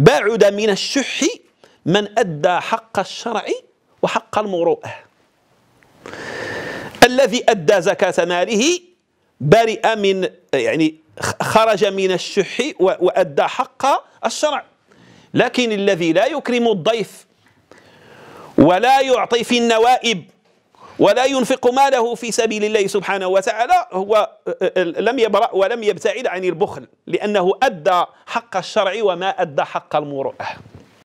بعد من الشح من أدى حق الشرع وحق المروءة الذي أدى زكاة ماله برئ من يعني خرج من الشح وأدى حق الشرع لكن الذي لا يكرم الضيف ولا يعطي في النوائب ولا ينفق ماله في سبيل الله سبحانه وتعالى هو آه، آه، لم يبرأ ولم يبتعد عن البخل لأنه أدى حق الشرع وما أدى حق المروءة